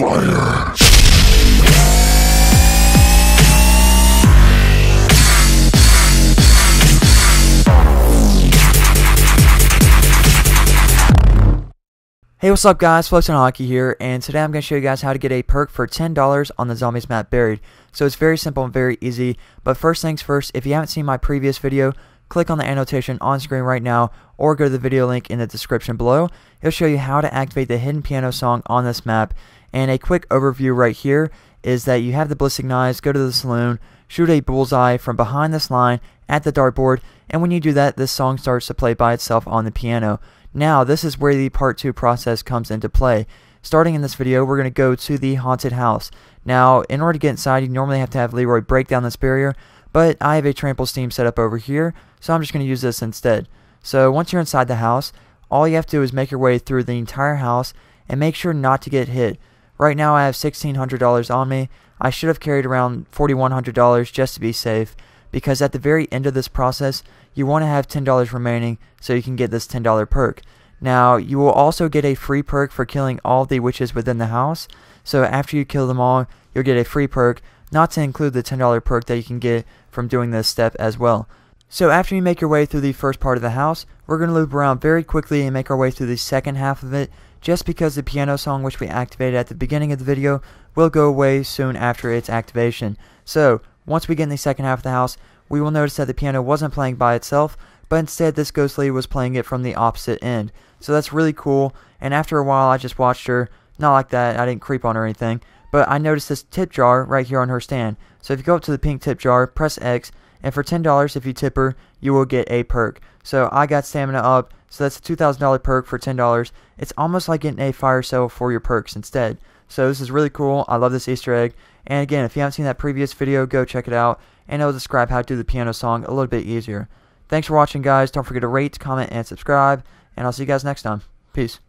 fire. Hey, what's up guys? Flex and Hockey here, and today I'm going to show you guys how to get a perk for $10 on the Zombies map Buried. So it's very simple and very easy, but first things first, if you haven't seen my previous video, click on the annotation on screen right now, or go to the video link in the description below. It'll show you how to activate the hidden piano song on this map, and a quick overview right here is that you have the ballistic knives, go to the saloon, shoot a bullseye from behind this line at the dartboard, and when you do that, this song starts to play by itself on the piano. Now, this is where the part 2 process comes into play. Starting in this video, we're going to go to the haunted house. Now, in order to get inside, you normally have to have Leroy break down this barrier, but I have a trample steam set up over here, so I'm just going to use this instead. So once you're inside the house, all you have to do is make your way through the entire house and make sure not to get hit. Right now I have $1,600 on me. I should have carried around $4,100 just to be safe because at the very end of this process, you want to have $10 remaining so you can get this $10 perk. Now, you will also get a free perk for killing all the witches within the house. So after you kill them all, you'll get a free perk, not to include the $10 perk that you can get from doing this step as well. So after you make your way through the first part of the house, we're going to loop around very quickly and make our way through the second half of it, just because the piano song which we activated at the beginning of the video will go away soon after its activation. So, once we get in the second half of the house, we will notice that the piano wasn't playing by itself, but instead this ghost lady was playing it from the opposite end. So that's really cool, and after a while I just watched her, not like that, I didn't creep on her or anything, but I noticed this tip jar right here on her stand. So if you go up to the pink tip jar, press X, and for $10 if you tip her, you will get a perk. So I got stamina up, so that's a $2,000 perk for $10. It's almost like getting a fire sale for your perks instead. So this is really cool, I love this easter egg, and again, if you haven't seen that previous video, go check it out, and it'll describe how to do the piano song a little bit easier. Thanks for watching guys, don't forget to rate, comment, and subscribe, and I'll see you guys next time. Peace.